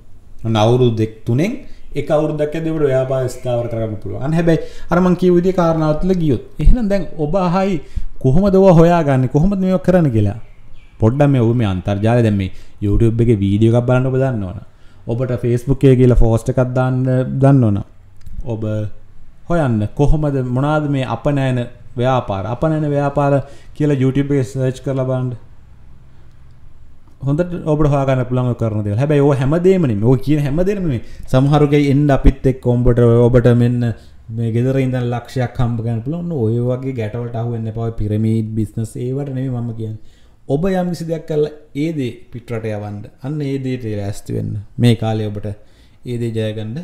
අවුරුදු දෙක් තුනෙෙන් එක අවුරුද්දක් ඇදෙවට ව්‍යාපාර ස්ථාවර කරන්න පුළුවන් හැබැයි අර මං කියපු විදිහේ කාරණාව තුළ ගියොත් එහෙනම් දැන් ඔබ අහයි කොහොමද ඔය හොයාගන්නේ කොහොමද මේක කරන්න කියලා පොඩ්ඩක් මේ ඔබ මේ අන්තර්ජාලය දැන් මේ YouTube එකේ වීඩියෝ එකක් බලන්න ඔබ දන්නවනේ ඔබට ෆේස්බුක් එකේ කියලා පෝස්ට් එකක් දාන්න දන්නවන ඔබ හොයන්න කොහොමද මොනාද මේ අප නෑන ව්‍යාපාර අප නෑන ව්‍යාපාර කියලා YouTube එකේ සර්ච් කරලා බලන්න හොඳ ඔබට හගන්න පුළන් කරන දෙ හැබයි ඕ හැමදේමන ඕ කිය හැමදරම සමහරුගේ එන්ඩ අපිත් එක් කොම්බට ඔබට මෙන්න මේ ගෙදර ඉඳ ලක්ෂයක් කම්පගන්න පුලොන්න ඔය වගේ ගැටවට අහුවෙන්න පව පිරමීඩ් බිස්නස් ඒවට නෙම මම කියන්න ඔබ යම් කිසි දෙයක් කරලා ඒදේ පිටරට යවන්ඩ අන්න ඒදේට ඇස්තිවෙන්න මේ කාලය ඔබට ඒදේ ජයගන්ඩ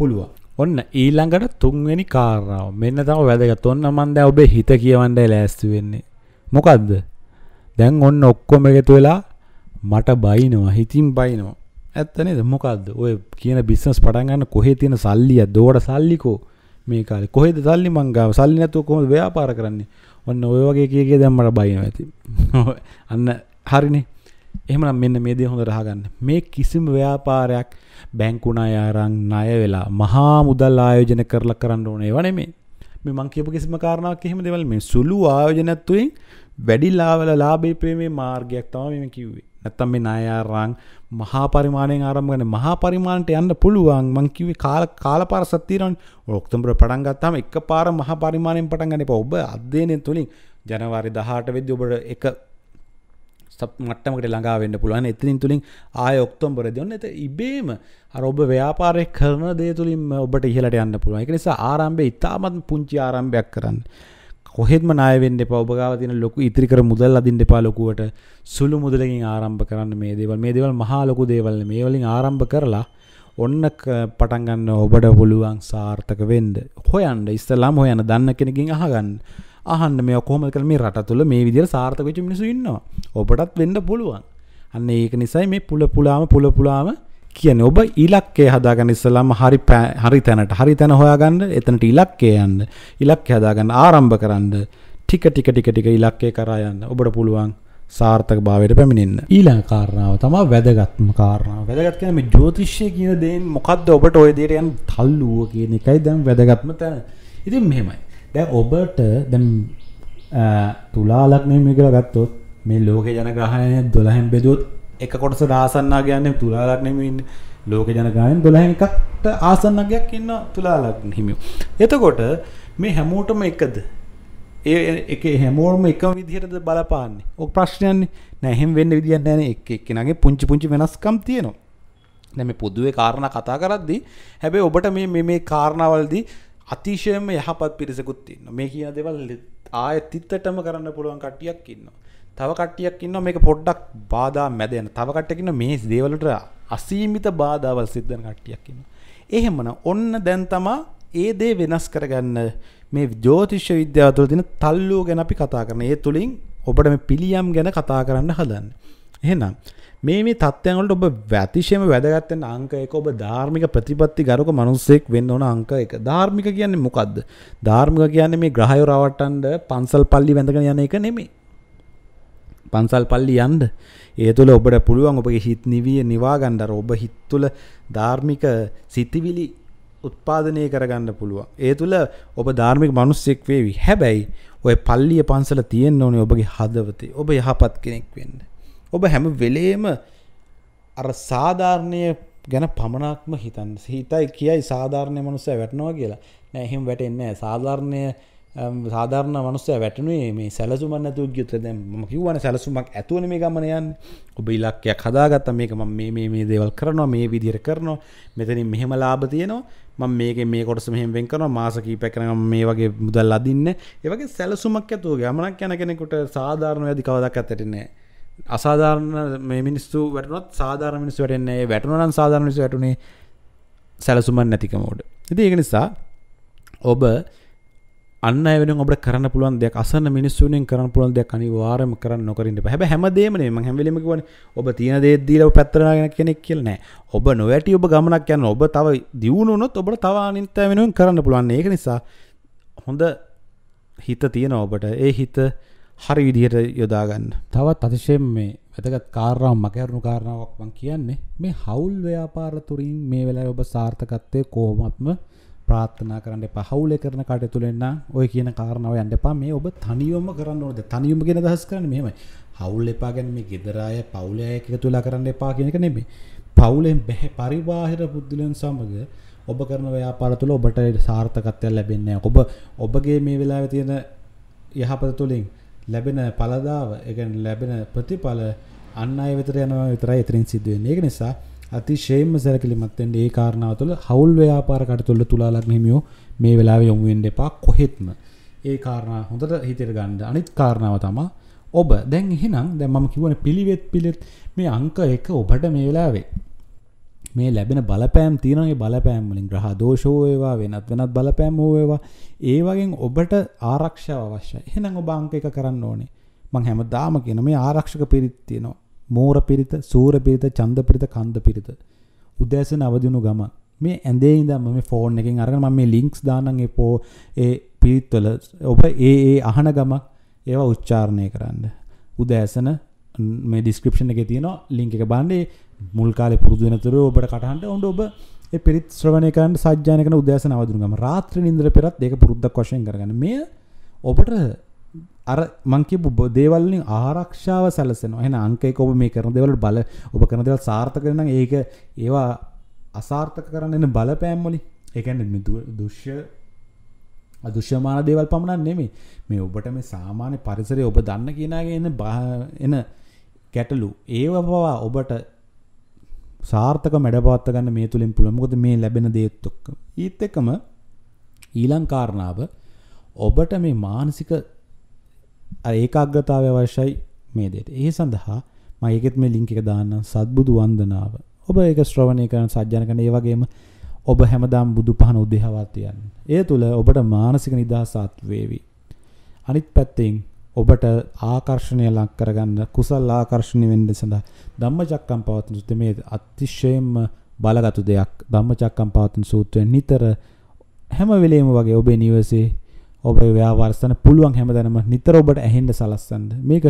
පුළුවන් ඔන්න ඊළඟට තුන්වෙනි කාරාව මෙන්න තම වැදගත් ඔන්න මන්ද ඔබේ හිත කියවන්ඩ ලෑස්ති වෙන්නේ මොකක්ද දැන් ඔන්න ඔක්කොම එකතු වෙලා මට බයිනවා හිතින් බයිනවා ඇත්තනේ දමොකක්ද ඔය කියන බිස්නස් පටන්ගන්න කොහේ තියෙන සල්ලිය දෝට සල්ලිකෝ මේ කාල කොහෙද සල්ලි මංගාව සල්ලි නැතුව කොහොම ව්‍යාපාර කරන්නේ ඔන්න ඔය වගේ කියගේ දැම්මට බයිනවා ඇති (laughs) අන්න හරිනේ එහෙමනම් මෙන්න මේ දේ හොඳ රහගන්න මේ කිසිම ව්‍යාපාරයක් බැංකුණා යාරං ණය වෙලා මහා මුදල් ආයෝජන කරලා කරන්න ඕනේ ඒවා නෙමෙයි මේ මං කියපු කිසිම කාරණාවක් එහෙම දෙවල් මේ සුළු ආයෝජනත්වයෙන් වැඩි ලාභ ලාභේ ප්‍රේමේ මාර්ගයක් තමයි මම කිව්වේ නැත්තම් මේ නායාරං මහා පරිමාණයෙන් ආරම්භගෙන මහා පරිමාණයට යන්න පුළුවන් මං කිව්වේ කාල කාලපාර සත්‍යරන්නේ ඔය ඔක්තෝබර් පටන් ගත්තාම එකපාර මහා පරිමාණයෙන් පටන් ගන්න එපා ඔබ අධ්‍යයනය තුලින් ජනවාරි 18 වෙද්දී ඔබට එක මට්ටමකට ළඟාවෙන්න පුළුවන් එතනින් තුළින් ආය ඔක්තොම්බර දෙන්න එත ඉබේම අරඔබ ව්‍යාපාරය කරන දේ තුළින් ඔබට ඉහලට යන්න පුළුවන් එක නිසා ආරම්භය ඉතාමත් පුංචි ආරම්භයක් කරන්න කොහෙත්ම නායවෙන්න පවබගාව තින ලොකු ඉතිරිකර මුදල් අදින් දෙපා ලොකුවට සුළු මුදලකින් ආරම්භ කරන්න මේ දේවල් මේ දෙවල් මහා ලොකු දේවල්න මේ වලින් ආරම්භ කරලා ඔන්න පටන්ගන්න ඔබට පුළුවන් සාර්ථක වෙන්ඩ හොයන්ට ඉස්සලාම් හොයන දන්න කෙනකින් අහගන්න අහන්න මේ ඔකොහම කර මේ රට තුළ මේ විදිර සාර්ථකචි මිනිසු ඉන්නවා ඔබටත් වෙන්න පුළුවන් අන්න ඒක නිසයි මේ පුල පුලාම පුල පුලාම කියන ඔබ ඉලක්කේ හදාගන්න ඉස්සලාම හරි හරි තැනට හරි තැන හොයාගන්න එතනට ඉලක්කේ යන්න ඉලක්කේ හදාගන්න ආරම්භ කරන්න ටික ටික ටික ටික ඉලක්කේ කරා යන්න ඔබට පුළුවන් සාර්ථක භාවයට පැමිණෙන්න ඊළඟ කාරණාව තමා වැදගත්ම කාරණාව වැදගත් කියන මේ ජ්‍යෝතිෂය කියන දේෙන් මොකද්ද ඔබට ওই දෙයට යන තල්ලුව කියන එකයි දැන් වැදගත්ම තැන. ඉතින් මෙහෙමයි. දැන් ඔබට දැන් තුලා ලග්නය මේ කියලා ගත්තොත් මේ ලෝකේ ජනගහනය 12න් බෙදුවොත් එක කොටස දාසන්නා ගැන්නේ තුලාලක් නෙමෙයින්න ලෝක ජනගායෙන් දොළහෙන් එකක්ට ආසන්නගයක් ඉන්න තුලාලක් හිමියෝ. එතකොට මේ හැමෝටම එකද ඒ එක හැමෝම එක විදිහටද බලපාන්නේ ඕක ප්‍රශ්නයන්නේ නැහෙම වෙන්න විදිහක් නැහැ එක එක්කෙනාගේ පුංචි පුංචි වෙනස්කම් තියෙනවා දැන් මේ පොදුවේ කාරණා කතා කරද්දී හැබැයි ඔබට මේ මේ මේ කාරණාවල්දී අතිශයම යහපත් පිරිසකුත් ඉන්නවා මේ කියන දේවල් ආයෙත් තිත්තටම කරන්න පුළුවන් කට්ටියක් ඉන්නවා තවකටියක් ඉන්න මේක පොඩ්ඩක් බාධා මැදයන තවකටකින්න මේ දේවලට අසීමිත බාධාවල් සිද්ධන කට්ටියක්කින්න. එහෙමන ඔන්න දැන්තමා ඒ දේ වෙනස් කරගන්න මේ ජෝතිශ්‍ය විද්‍යාතුල තින තල්ලෝ ගැන අපි කතා කරන ඒ තුළින් ඔබට මේ පිළියම් ගැන කතා කරන්න හදන්න. එහෙනම් මේ මේ තත්ත්වයන්වලට ඔබ වැතිශයම වැදගත්වෙන අංක එක ඔබ ධාර්මික ප්‍රතිපත්ති ගරුක මනුස්සෙක් වෙන්න ඕන අංක එක ධාර්මික කියන්නේ මොකක්ද ධාර්මික කියන්නේ මේ ග්‍රහයෝ රවට්ටන්ඩ පන්සල් පල්ලි වැඳගෙන යන එක නෙමේ පන්සල් පල්ලි යන්ඩ ඒ තුළ ඔබට පුළුවන් ඔබගේ හිත් නිවිය නිවාගණ්ඩර ඔබ හිත්තුල ධාර්මික සිතිවිලි උත්පාදනය කරගන්න පුළුවන් ඒ තුළ ඔබ ධාර්මික මනුස්සෙක් වේවි හැබැයි ඔය පල්ලිය පන්සල තියෙන් ඕනේ ඔබගේ හදවතේ ඔබ යහපත් කෙනෙක් වෙන්න ඔබ හැම වෙලේම අර සාධාරණය ගැන පමණක්ම හිතන් හිතයි කියයි සාධාරණය මනුස්සය වැටනවා කියලා නෑ එහෙම වැටෙන්නේ සාධාරණය සාධාරණ මනුස්සය වැටනේ මේ සැලසුම නැතු ගියුත්ත දැම කිවන සැලසුමක් ඇතුවන මේ ගමනයන් ඔබ ඉලක්කයක් හදාගත්ත මේක ම මේ මේ දේවල් කරනවා මේ විදිර කරනවා මෙතන මෙහෙම ලාබ තියනවා මං මේක මේ කොටස මෙහෙම වෙන් කරන මාසකී පැකරන මේ වගේ මුදල් අදින්න ඒවගේ සැලසුමක් ඇතුව ගමනක් යන කෙනෙකුට සාධාරණ ඇදි කවදක් ඇතටනෑ අසාධාරණ මේ මිනිස්සු වැටනොත් සාධාර මිනිස් වැටන්නේ වැටනන් සාධාරණනිස වැටුණේ සැලසුමන් නැතිකමෝඩ ඉති ඒක නිසා ඔබ අන්න වෙන ඔබට කරන්න පුළුවන් දෙයක් අසන්න මිනිස්සුනෙන් කරන්න පුළුවන් දෙයක් අනිවාර්යයෙන්ම කරන්න නොකරින්න බෑ. හැබැයි හැමදේම නෙමෙයි මම හැම වෙලෙම කියන්නේ ඔබ තියෙන දේ දීලා ඔබ පැත්තට කෙනෙක් කියලා නෑ. ඔබ නොවැටි ඔබ ගමනක් යන ඔබ තව දියුණු වුණොත් ඔබට තව අනිත් අය වෙනුවෙන් කරන්න පුළුවන්. ඒක නිසා හොඳ හිත තියෙන ඔබට ඒ හිත හරි විදිහට යොදා ගන්න. තවත් අතිශයෙන් මේ වැදගත් කාරණාවක් මකරුණු කාරණාවක් මම කියන්නේ මේ හවුල් ව්‍යාපාර තුරින් මේ වෙලාවේ ඔබ සාර්ථකත්වයේ කොහොමත්ම ප්‍රාත්ථනා කරන්න එපා හවුල කරන කටය තුළෙන්න ඔය කියන කාරණාව යන්න එපා මේ ඔබ තනියොම කරන්න ඕනද තනියොම කියන දහස් කරන්න මෙහෙමයි හවුල් එපා ගැන මේ ගෙදරාය පවුලය එක තුලා කරන්න එපා කියන එක නෙමෙයි පවුලෙන් බැහැ පරිබාහිර පුද්ගලයන් සමග ඔබ කරන ව්‍යාපාර තුළ ඔබට සාර්ථකත්වයක් ලැබෙන්නේ නැහැ ඔබ ඔබගේ මේ වෙලාවේ තියෙන යහපත තුළින් ලැබෙන පළදාව ඒ කියන්නේ ලැබෙන ප්‍රතිඵල අන් අය වෙතට යනවා විතරයි එතරින් සිද්ධ වෙන්නේ ඒක නිසා අතිශයෙන්ම සැලකිලිමත් වෙන්න ඒ කාරණාව තුළ හවුල් ව්‍යාපාර කටයුතු තුලා ලග්න හිමියෝ මේ වෙලාවේ යොමු වෙන්න එපා කොහෙත්ම. ඒ කාරණා හොඳට හිතේ ගන්න. අනිත් කාරණාව තමයි ඔබ දැන් එහෙනම් දැන් මම කියවනේ පිළිවෙත් පිළිවෙත් මේ අංක 1 ඔබට මේ වෙලාවේ මේ ලැබෙන බලපෑම් තියෙනවා මේ බලපෑම් වලින් ග්‍රහ දෝෂෝ වේවා වෙනත් වෙනත් බලපෑම් හෝ වේවා ඒ වගේ ඔබට ආරක්ෂාව අවශ්‍යයි. එහෙනම් ඔබ අංක 1 කරන්න ඕනේ. මම හැමදාම කියන මේ ආරක්ෂක පිරිත් තියෙනවා. මෝර පිරිත, සූර පිරිත, ඡන්ද පිරිත, කන්ද පිරිත. උදෑසන අවදිුණු ගම. මේ ඇඳේ ඉඳන්ම මේ ෆෝන් එකෙන් අරගෙන මම මේ ලින්ක්ස් දාන්නම් ඒ පෝ ඒ පිරිත්වල ඔබ ඒ ඒ අහන ගමක් ඒවා උච්චාරණය කරන්න. උදෑසන මේ ඩිස්ක්‍රපෂන එක තියෙන ලිංක එක බන්නේ මුල් කාල පුරදුනතුර ඔබට කටහන්ට ඔන්ඩ ඔබ පිරිත් ශ්‍රවණයකන් සජ්‍යානක උදෑස අවදුරගම රාත්‍ර ඉන්ද්‍ර පෙරත් ඒක පුරුද්ධක් වශයෙන් කරගන මේ ඔබට අර මං කියපු දේවල් වලින් ආරක්ෂාව සැලසෙනවා. එහෙනම් අංක එක ඔබ මේ කරන දේවල් බල ඔබ කරන දේවල් සාර්ථක වෙන නම් ඒක ඒවා අසාර්ථක කරන්න එන බලපෑම් වලින් ඒ කියන්නේ මේ දුෂ්‍ය අදුෂ්‍යමාන දේවල් පමණක් නෙමෙයි. මේ ඔබට මේ සාමාන්‍ය පරිසරය ඔබ දන්න කියනාගේ එන එන ගැටලු ඒව පවා ඔබට සාර්ථක මැඩපවත්ත ගන්න මේ තුළින් පුළුවන්. මොකද මේ ලැබෙන දේත් එක්ක. ඊත් එකම ඊළං කාරණාව ඔබට මේ මානසික ඒකාග්‍රතාවය අවශ්‍යයි මේ දෙයට. ඒ සඳහා මම ඒකෙත් මේ ලින්ක් එක දාන්නම් සත්බුදු වන්දනාව. ඔබ ඒක ශ්‍රවණය කරන සජ්ජන කරන ඒ වගේම ඔබ හැමදාම බුදු පහන උදෙහාවත් යන්න. ඒ තුල ඔබට මානසික නිදහසත් වේවි. අනිත් පැත්තෙන් ඔබට ආකර්ෂණය ලක් කරගන්න කුසල් ආකර්ෂණය වෙන්න සඳහා ධම්මචක්කම් පවත්වන සූත්‍රයේ මේ අතිශයින්ම බලගත් දෙයක් ධම්මචක්කම් පවත්වන සූත්‍රය නිතර හැම වෙලේම වගේ ඔබේ නිවසේ ඔබ ව්‍යාවර්සන පුළුවන් හැමදැනම නිතර ඔබට ඇහෙන්න සලස්සන්න. මේක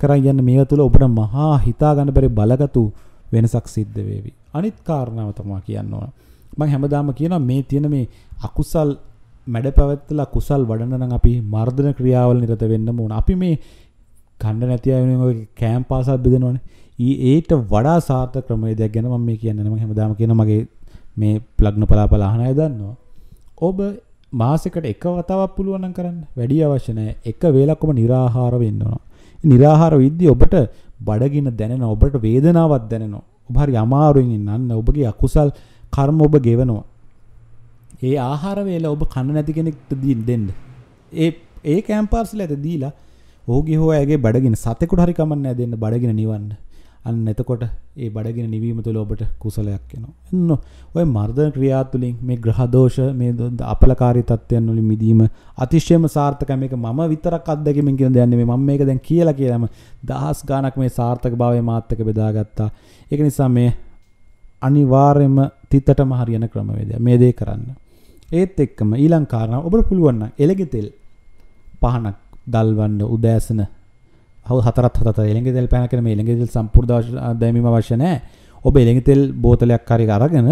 කරන් යන්න මේව තුළ ඔබට මහා හිතා ගන්න බැරි බලගතු වෙනසක් සිද්ධ වේවි. අනිත් කාරණාව තමයි කියන්න ඕන. මම හැමදාම කියනවා මේ තියෙන මේ අකුසල් මැඩ පැවැත්ලා කුසල් වඩන නම් අපි මර්ධන ක්‍රියාවල නිරත වෙන්න ඕන. අපි මේ කණ්ඩ නැති අය වෙනුවෙන් ඔය කෑම් පාසල් බෙදනවනේ. ඊ ඒට වඩා සාර්ථක ක්‍රමවේදයක් ගැන මම මේ කියන්නේ. මම හැමදාම කියන මගේ මේ ප්ලග්න පලාපල අහන අය දන්නවා. ඔබ මාසෙකට එක වතාවක් පුළුවන් නම් කරන්න වැඩි අවශ්‍ය නැහැ. එක වේලක්ම निराහාර වෙන්න ඕන. निराහාර විද්දී ඔබට බඩගින දැනෙනවා. ඔබට වේදනාවක් දැනෙනවා. ඔබ හරි අමාරුවෙන් ඉන්නන්න ඔබගේ අකුසල් කර්ම ඔබ ගෙවනවා. ඒ ආහාර වේල ඔබ කන නැති කෙනෙක්ට දෙන්න. ඒ ඒ කැම්පර්ස්ල ඇත දීලා ඕගේ හෝ ඇගේ බඩගෙන සතෙකුට හරි කමන්න දෙන්න බඩගෙන නිවන්න අන්න එතකොට ඒ බඩගෙන නිවීම තුළ ඔබට කුසලයක් එනවා. එන්න ඔය මර්ධන ක්‍රියා තුළින් මේ ග්‍රහ දෝෂ මේ අපලකාරී තත්ත්වයන් වලින් මිදීම අතිශයම සාර්ථකයි. මේක මම විතරක් අත්දැකීමෙන් කියන දෙයක් නෙමෙයි. මම මේක දැන් කියලා කියලාම දහස් ගාණක් මේ සාර්ථකභාවය මාත් එක්ක බෙදාගත්තා. ඒක නිසා මේ අනිවාර්යයෙන්ම තිතටම හරියන ක්‍රමවේදය. මේ දේ කරන්න. ඒත් එක්කම ඊළඟ කාරණාව ඔබට පුළුවන් නම් එළගෙ තෙල් පහනක් දල්වන්න උදෑසන හව හතරත් හත එළෙගෙදෙල් පැන කර මේ එළෙගෙදෙල් සම්පූර්ණ දැමීම අවශ්‍ය නැහැ. ඔබ එළෙගෙතෙල් බෝතලයක් හරි අරගෙන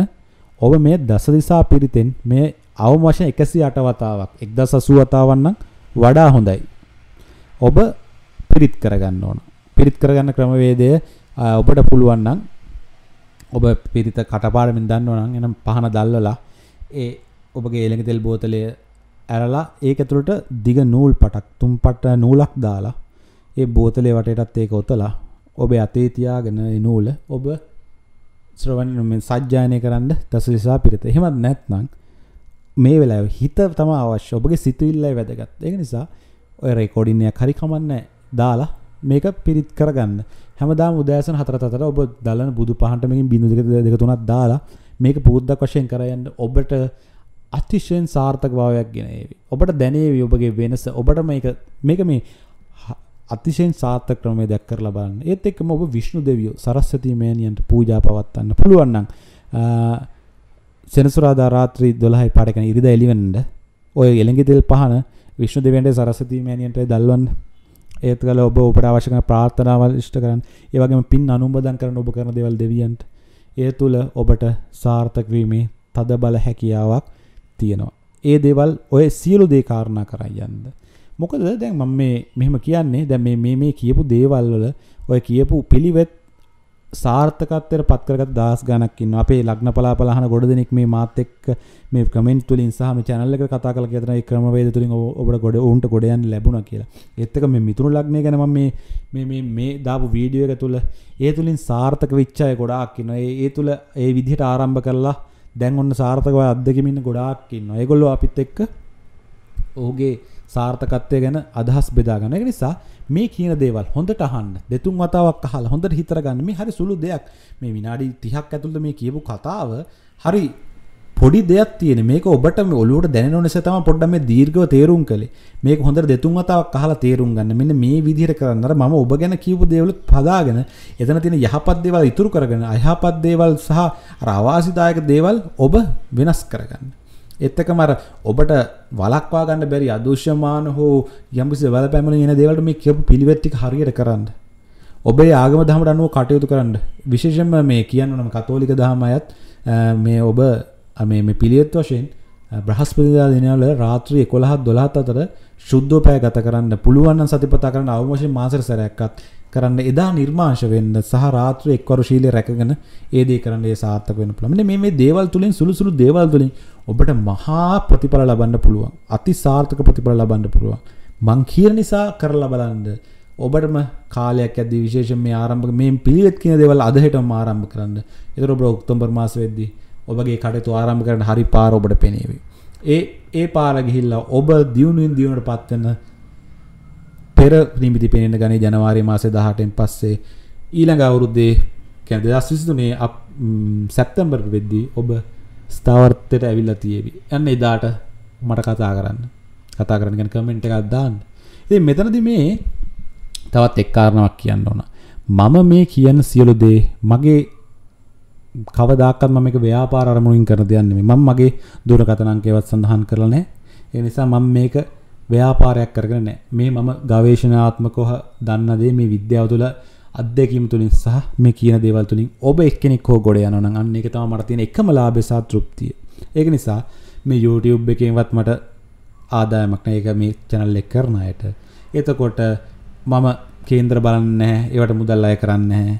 ඔබ මේ දස දිසා පිරිතෙන් මේ අවම වශයෙන් 108 වතාවක් 1080 වතාවක් නම් වඩා හොඳයි. ඔබ පිරිත් කරගන්න ඕන. පිරිත් කරගන්න ක්‍රමවේදය ඔබට පුළුවන් නම් ඔබ පිරිත කටපාඩමින් දන්නවා නම් එනම් පහන දැල්වලා ඒ ඔබගේ එළෙගෙතෙල් බෝතලය ඇරලා ඒක ඇතුළට දිග නූල් පටක් තුන් පට නූලක් දාලා ඒ බෝතලේ වටයටත් ඒක ඔතලා ඔබ අතේ තියාගෙන නූල ඔබ ශ්‍රවණම සජ්ජානය කරන්න තස නිසා පිරිත එහෙමත් නැත්නම් මේ වෙලා හිත තම අවශ්‍ය ඔබගේ සිතුවිල්ලයි වැදගත් ඒ නිසා ඔය රෙකෝඩින්නයක් හරි කමන්න දාලා මේක පිරිත් කරගන්න හැමදා උදෑසන හතර අතර ඔබ දලන බුදු පහන්ටමකින් බිඳු දෙක දෙක තුනක් දාලා මේක පුරුද්ධක් වශයෙන් කරයන්න ඔබට අතිශයෙන් සාර්ථක භාවයක් ගෙනේවි ඔබට දැනේවි ඔබගේ වෙනස ඔබට මේක මේක මේ අතිශයෙන් සාර්ථක ක්‍රමවේදයක් කරලා බලන්න. ඒත් එක්කම ඔබ විෂ්ණු දෙවියෝ සරස්වති මෑණියන්ට පූජා පවත්වන්න පුළුවන් නම් සෙනසුරාදා රාත්‍රී 12යි පාට කියන ඉරිදා එළිවෙන්න ඔය එළඟි තෙල් පහන විෂ්ණු දෙවියන්ට සරස්වති මෑණියන්ට දල්වන්න. ඒත් ගල ඔබ ඔබට අවශ්‍ය කරන ප්‍රාර්ථනාවල් ඉෂ්ට කරන්න. ඒ වගේම පින් අනුමෝදන් කරන ඔබ කරන දේවල් දෙවියන්ට. ඒ තුල ඔබට සාර්ථක වීමේ තදබල හැකියාවක් තියෙනවා. ඒ දේවල් ඔය සියලු දේ කාරණා කරා යන්න. මොකද දැන් මම මේ මෙහෙම කියන්නේ දැන් මේ මේ මේ කියපු දේවල් වල ඔය කියපු පිළිවෙත් සාර්ථකත්වයට පත් කරගත් දහස් ගණක් ඉන්නවා. අපේ ලග්න පලාපල අහන ගොඩ දෙනෙක් මේ මාත් එක්ක මේ කමෙන්ට් වලින් සහ මේ channel එකට කතා කරලා කියන ඒ ක්‍රමවේද තුලින් ඔබට ගොඩ උන්ට ගොඩ යන්න ලැබුණා කියලා. ඒත් එක මේ මිතුරු ලග්නය ගැන මම මේ මේ මේ මේ දාපු වීඩියෝ එක තුල ඒ තුලින් සාර්ථක වෙච්ච අය ගොඩාක් ඉන්නවා. ඒ ඒ තුල ඒ විදිහට ආරම්භ කරලා දැන් ඔන්න සාර්ථකව අත්දැකීම් ඉන්න ගොඩාක් ඉන්නවා. ඒගොල්ලෝ අපිත් එක්ක ඔහුගේ සාර්ථකත්වය ගැන අදහස් බෙදාගන්න එක නිසා මේ කියන දේවල් හොඳට අහන්න දෙතුන් වතාවක් අහලා හොඳට හිතරගන්න මේ හරි සුළු දෙයක් මේ විනාඩි 30ක් ඇතුළත මේ කියපු කතාව හරි පොඩි දෙයක් තියෙන මේක ඔබට මේ ඔලුවට දැනෙන නිසා තමයි පොඩ්ඩක් මේ දීර්ඝව තේරුම් කළේ මේක හොඳට දෙතුන් වතාවක් අහලා තේරුම් ගන්න මෙන්න මේ විදිහට කරන්න අර මම ඔබ ගැන කියපු දේවල් පදාගෙන එතන තියෙන යහපත් දේවල් ඉතුරු කරගෙන අයහපත් දේවල් සහ අර අවාසිදායක දේවල් ඔබ වෙනස් කරගන්න එත් එක්කම අර ඔබට වළක්වා ගන්න බැරි අදෘශ්‍යමාන හෝ යම්කිසි වැළපෑමන එන දේවල්ට මේ කියපු පිළිවෙත් ටික හරියට කරන්න. ඔබේ ආගම දහමට අනුව කටයුතු කරන්න. විශේෂයෙන්ම මේ කියන්න නම් කතෝලික දහම අයත් මේ ඔබ මේ මේ පිළිවෙත් වශයෙන් බ්‍රහස්පතිදා දිනවල රාත්‍රී 11 12 අතර සුද්ධෝ පැය ගත කරන්න පුළුවන් නම් සතිපතා කරන්න අවශ්‍ය මාසෙට සැරයක්වත් කරන්න එදා නිර්මාංශ වෙන්න සහ රාත්‍රියේ එක්වර ශීලයේ රැකගෙන ඒ දේ කරන්න ඒ සාර්ථක වෙන්න පුළුවන්. මේ මේ දේවල් තුලින් සුළු සුළු දේවල් තුලින් ඔබට මහා ප්‍රතිඵල ලබන්න පුළුවන්. අති සාර්ථක ප්‍රතිඵල ලබන්න පුළුවන්. මං කියන නිසා කරලා බලන්න. ඔබටම කාලයක් ඇද්දී විශේෂයෙන් මේ ආරම්භක මේ පිළිවෙත් කියන දේවල් අද හෙටම ආරම්භ කරන්න. ඒතර ඔබ ඔක්තෝබර් මාස වෙද්දී ඔබගේ කටයුතු ආරම්භ කරන්න හරි පාර ඔබට පෙනේවි. ඒ ඒ පාර ගිහිල්ලා ඔබ දියුණුවෙන් දියුණුවටපත් වෙන පෙර නිමිති පෙනෙන ගනි ජනවාරි මාසේ 18න් පස්සේ ඊළඟ අවුරුද්දේ කියන්නේ 2023 අප සැප්තැම්බර් වෙද්දී ඔබ ස්ථාවරත්වයට ඇවිල්ලා තියෙවි. අන්න එදාට මට කතා කරන්න. කතා කරන්න ගැන කමෙන්ට් එකක් දාන්න. ඉතින් මෙතනදී මේ තවත් එක් කාරණාවක් කියන්න ඕන. මම මේ කියන සියලු දේ මගේ කවදාකවත් මම මේක ව්‍යාපාර අරමුණින් කරන දෙයක් නෙමෙයි. මම මගේ දුරකථන අංකයවත් සඳහන් කරලා නැහැ. ඒ නිසා මම මේක ව්‍යාපාරයක් කරගෙන නෑ මේ මම ගවේශනාත්මකව දන්න දේ මේ විද්‍යාව තුළ අත්දැකීම් තුලින් සහ මේ කියන දේවල් තුලින් ඔබ එක්කෙනෙක් හෝ ගොඩ යනවා නම් අන්න ඒක තමයි මට තියෙන එකම ලාභය සහ තෘප්තිය. ඒක නිසා මේ YouTube එකෙන්වත් මට ආදායමක් නෑ ඒක මේ channel එක කරන අයට. එතකොට මම කේන්ද්‍ර බලන්නේ නැහැ ඒවට මුදල් අය කරන්නේ නැහැ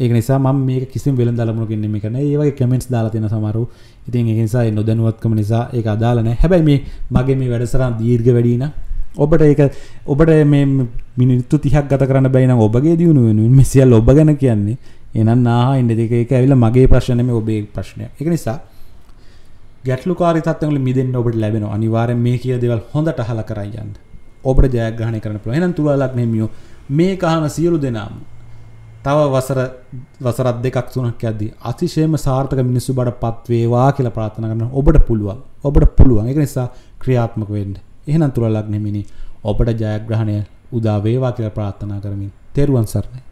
ඒ නිසා ම මේ කිසි වෙල දලමුණකින්න මේ කන ඒවගේ කමෙන්ට්ස් දාලාතින සමරු ඉතින් එනිසා නොදැනුවත්කම නිසා ඒ අදාලන හැබැයි මේ මගේ මේ වැඩසරම් දීර්ග වැඩීන ඔබට ඒක ඔබට මේ මිනිත්තු තිහක් ගත කරන්න බැයින ඔබගේ දියුණු වෙනුවෙන් මෙසිල් ඔබ ගැන කියන්නේ එනම් නාහා ඉන්ඩ දෙක එක ඇවිල මගේ ප්‍රශ්නම ඔබේ ප්‍රශ්නය එක නිසා ගැටලු කාරිතත්වල මිදෙන් ඔබට ලැබෙන අනිවාරෙන් මේ කිය දෙවල් හොඳට අහල කරයියන්න ඔබට ජයග්‍රහණය කරන පුළුවන් එහෙනම් තුවාලක් නෙමියෝ මේ කහන සියලු දෙනාම තව වසර වසරත් දෙකක් තුනක් ඇද්දී අතිශයම සාර්ථක මිනිස්සු බඩ පත්වේවා කියලා ප්‍රාථන කරන ඔබට පුළුවන් ඔබට පුළුවන් එක නිසා ක්‍රියාත්මක වෙන්න එහෙනම් තුළ ලක්නෙමිනි ඔබට ජයග්‍රහණය උදා වේවා කියලා ප්‍රාර්ථනා කරමින් තෙරුවන් සරණයි